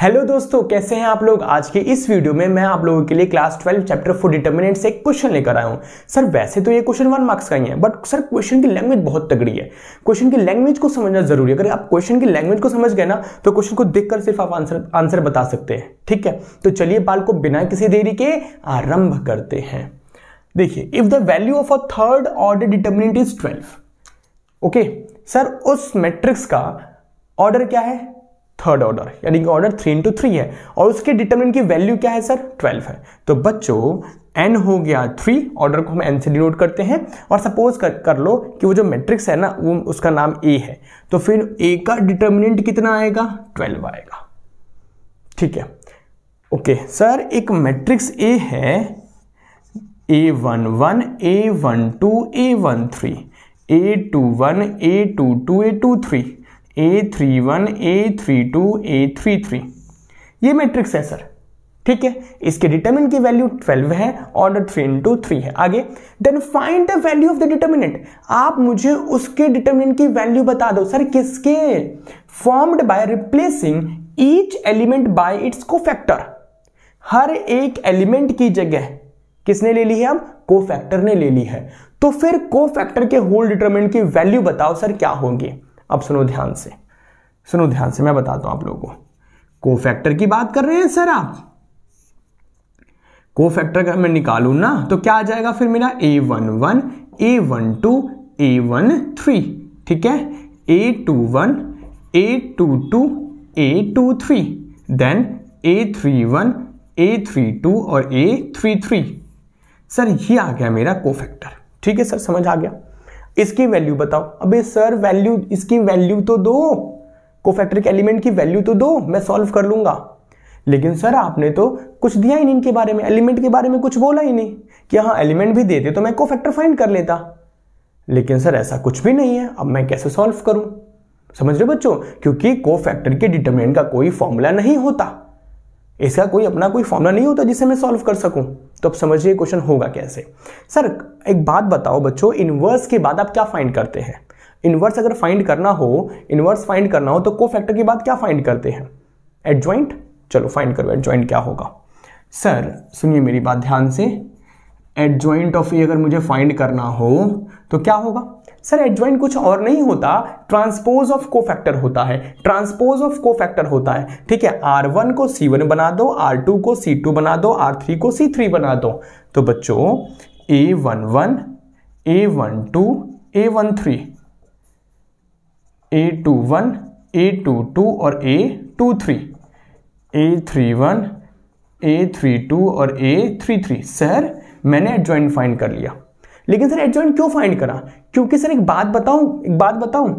hello दोस्तों कैसे हैं आप लोग आज के इस वीडियो में मैं आप लोगों के लिए क्लास 12 चैप्टर फोर डिटर्मिनेंट से एक क्वेश्चन लेकर आया हूं सर वैसे तो ये क्वेश्चन वन मार्क्स का ही है बट सर क्वेश्चन की लैंग्वेज बहुत तगड़ी है क्वेश्चन की लैंग्वेज को समझना जरूरी है अगर आप क्वेश्चन की लैंग्वेज को समझ गए ना तो क्वेश्चन को देख सिर्फ आप आंसर आंसर बता सकते हैं ठीक है तो चलिए बाल को बिना किसी देरी के आरंभ करते हैं देखिए if the value of a third order determinant is twelve okay sir उस मैट्रिक्स का ऑर्डर क्या है थर्ड ऑर्डर यानी कि ऑर्डर थ्री इंटू थ्री है और उसके डिटर्मिनेंट की वैल्यू क्या है सर ट्वेल्व है तो बच्चों एन हो गया थ्री ऑर्डर को हम एन से डिनोट करते हैं और सपोज कर कर लो कि वो जो मैट्रिक्स है ना वो उसका नाम ए है तो फिर ए का डिटर्मिनेंट कितना आएगा ट्वेल्व आएगा ठीक है ओके सर एक मैट्रिक्स ए है A one one A one two A one three A two one A two two A two three A three one A three two A three three ये matrix है sir ठीक है इसके determinant की value 12 है order 3 into three है आगे then find the value of the determinant आप मुझे उसके डिटर्मिनेंट की वैल्यू बता दो सर किसके formed by replacing each element by its factor हर एक एलिमेंट की जगह किसने ले ली है अब फैक्टर ने ले ली है तो फिर फैक्टर के होल डिटर्मिनेंट की वैल्यू बताओ सर क्या होगी अब सुनो ध्यान से सुनो ध्यान से मैं बताता हूं आप लोगों को को फैक्टर की बात कर रहे हैं सर आप को फैक्टर का मैं निकालू ना तो क्या आ जाएगा फिर मेरा A one one A one two A one three ठीक है A two one A two two A two three then A three one A three two और ए थ्री थ्री सर ये आ गया मेरा को फैक्टर ठीक है सर समझ आ गया इसकी वैल्यू बताओ अबे सर वैल्यू इसकी वैल्यू तो दो फैक्टर के एलिमेंट की वैल्यू तो दो मैं सॉल्व कर लूंगा लेकिन सर आपने तो कुछ दिया ही नहीं इनके बारे में एलिमेंट के बारे में कुछ बोला ही नहीं कि हाँ एलिमेंट भी देते तो मैं को फैक्टर फाइंड कर लेता लेकिन सर ऐसा कुछ भी नहीं है अब मैं कैसे सॉल्व करूं समझ रहे बच्चों क्योंकि को फैक्टर के डिटर्मिनेंट का कोई फॉर्मूला नहीं होता इसका कोई अपना कोई फॉर्मूला नहीं होता जिसे मैं सॉल्व कर सकूं तो अब समझिए क्वेश्चन होगा कैसे सर एक बात बताओ बच्चों इनवर्स के बाद आप क्या फाइंड करते हैं इनवर्स अगर फाइंड करना हो इनवर्स फाइंड करना हो तो को फैक्टर के बाद क्या फाइंड करते हैं एड ज्वाइंट चलो फाइंड करो एड ज्वाइंट क्या होगा सर सुनिए मेरी बात ध्यान से एड ज्वाइंट ऑफ ए अगर मुझे फाइंड करना हो तो क्या होगा सर एडजॉइंट कुछ और नहीं होता ट्रांसपोज ऑफ को फैक्टर होता है ट्रांसपोज ऑफ को फैक्टर होता है ठीक है आर वन को सी वन बना दो आर टू को सी टू बना दो आर थ्री को सी थ्री बना दो तो बच्चों A one one A one two A one three A two one A two two और A two three A three one A three two और ए थ्री थ्री सर मैंने adjoint find कर लिया लेकिन सर एडजॉइंट क्यों find करा क्योंकि sir एक बात बताऊं एक बात बताऊं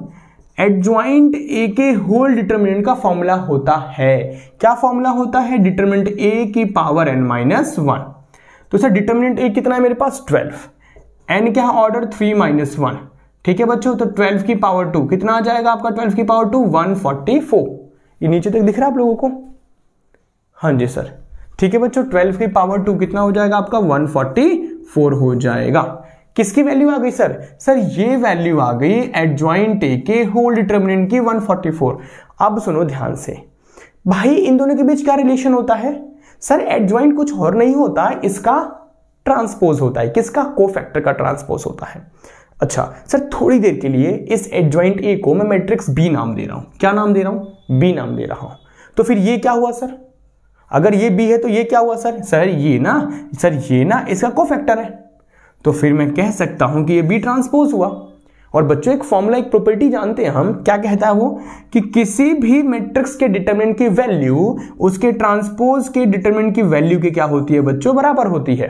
एडजॉइंट ए के होल डिटर्मिनेंट का फॉर्मूला होता है क्या फॉर्मूला होता है डिटर्मिनेंट ए की पावर एन माइनस वन तो सर डिटर्मिनेंट ए कितना है मेरे पास ट्वेल्व एन क्या ऑर्डर थ्री माइनस वन ठीक है बच्चों तो ट्वेल्व की पावर टू कितना आ जाएगा आपका ट्वेल्व की power two one forty four ये नीचे तक दिख रहा है आप लोगों को हाँ जी सर ठीक है बच्चों ट्वेल्व की पावर टू कितना हो जाएगा आपका वन फोर्टी फोर हो जाएगा किसकी वैल्यू आ गई सर सर ये वैल्यू आ गई एडजॉइंट ए के होल डिटर्मिनेंट की 144 अब सुनो ध्यान से भाई इन दोनों के बीच क्या रिलेशन होता है सर एडजॉइंट कुछ और नहीं होता इसका ट्रांसपोज होता है किसका को फैक्टर का ट्रांसपोज होता है अच्छा सर थोड़ी देर के लिए इस एडजॉइंट ए को मैं मैट्रिक्स बी नाम दे रहा हूं क्या नाम दे रहा हूं बी नाम दे रहा हूं तो फिर ये क्या हुआ सर अगर ये बी है तो ये क्या हुआ सर सर ये ना सर ये ना इसका फैक्टर है तो फिर मैं कह सकता हूं कि ये बी ट्रांसपोज हुआ और बच्चों एक फॉर्मूला एक प्रॉपर्टी जानते हैं हम क्या कहता है वो कि किसी भी मैट्रिक्स के डिटर्मिनेंट की वैल्यू उसके ट्रांसपोज के डिटर्मिनेंट की वैल्यू की क्या होती है बच्चों बराबर होती है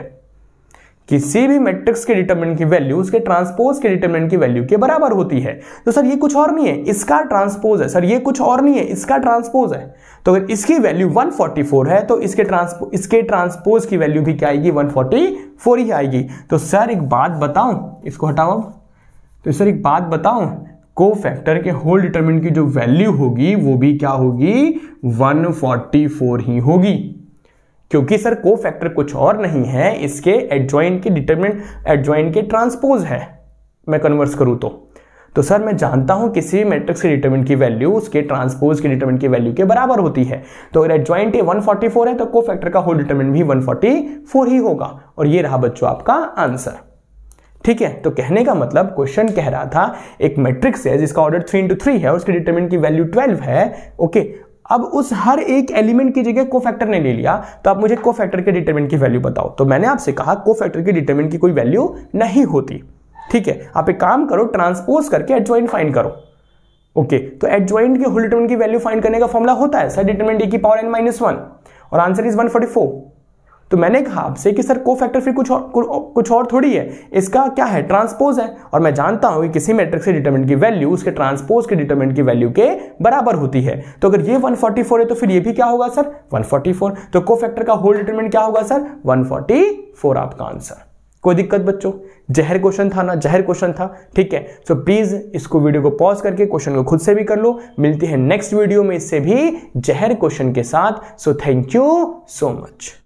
किसी भी मैट्रिक्स के डिटरमिनेंट की वैल्यू उसके ट्रांसपोज के डिटरमिनेंट की वैल्यू के बराबर होती है तो सर ये कुछ और नहीं है इसका ट्रांसपोज है सर ये कुछ और नहीं है इसका ट्रांसपोज है तो अगर इसकी वैल्यू 144 है तो इसके ट्रांसपो इसके ट्रांसपोज की वैल्यू भी क्या आएगी 144 ही आएगी तो सर एक बात बताऊं इसको हटाओ तो सर एक बात बताऊं को फैक्टर के होल डिटर्मिनेंट की जो वैल्यू होगी वो भी क्या होगी वन ही होगी क्योंकि सर को फैक्टर कुछ और नहीं है इसके एडजॉइंट के डिटरमिनेंट एडजॉइंट के ट्रांसपोज है मैं कन्वर्स करूँ तो तो सर मैं जानता हूं किसी भी मैट्रिक्स के डिटरमिनेंट की वैल्यू उसके ट्रांसपोज के डिटरमिनेंट की वैल्यू के बराबर होती है तो अगर एडजॉइंट ए 144 है तो को फैक्टर का होल डिटरमिनेंट भी 144 ही होगा और ये रहा बच्चों आपका आंसर ठीक है तो कहने का मतलब क्वेश्चन कह रहा था एक मैट्रिक्स है जिसका ऑर्डर थ्री इंटू थ्री है उसके डिटर्मिनेंट की वैल्यू ट्वेल्व है ओके अब उस हर एक एलिमेंट की जगह को फैक्टर ने ले लिया तो आप मुझे को फैक्टर के डिटर्मेंट की वैल्यू बताओ तो मैंने आपसे कहा को फैक्टर के डिटर्मेंट की कोई वैल्यू नहीं होती ठीक है आप एक काम करो ट्रांसपोज करके एडजॉइंट फाइंड करो ओके तो एडजॉइंट के होल डिटरमिनेंट की वैल्यू फाइंड करने का फॉर्मुला होता है सर डिटर्मेंट ए की पावर एन माइनस वन और answer is one forty four तो मैंने कहा आपसे कि सर को फैक्टर फिर कुछ और कुछ और थोड़ी है इसका क्या है ट्रांसपोज है और मैं जानता हूं कि किसी मैट्रिक्स के डिटर्मेंट की वैल्यू उसके ट्रांसपोज के डिटर्मेंट की वैल्यू के बराबर होती है तो अगर ये 144 है तो फिर ये भी क्या होगा सर 144 तो को फैक्टर का होल डिटर्मेंट क्या होगा सर 144 आपका आंसर कोई दिक्कत बच्चों जहर क्वेश्चन था ना जहर क्वेश्चन था ठीक है सो so, प्लीज़ इसको वीडियो को पॉज करके क्वेश्चन को खुद से भी कर लो मिलती है नेक्स्ट वीडियो में इससे भी जहर क्वेश्चन के साथ so thank you so much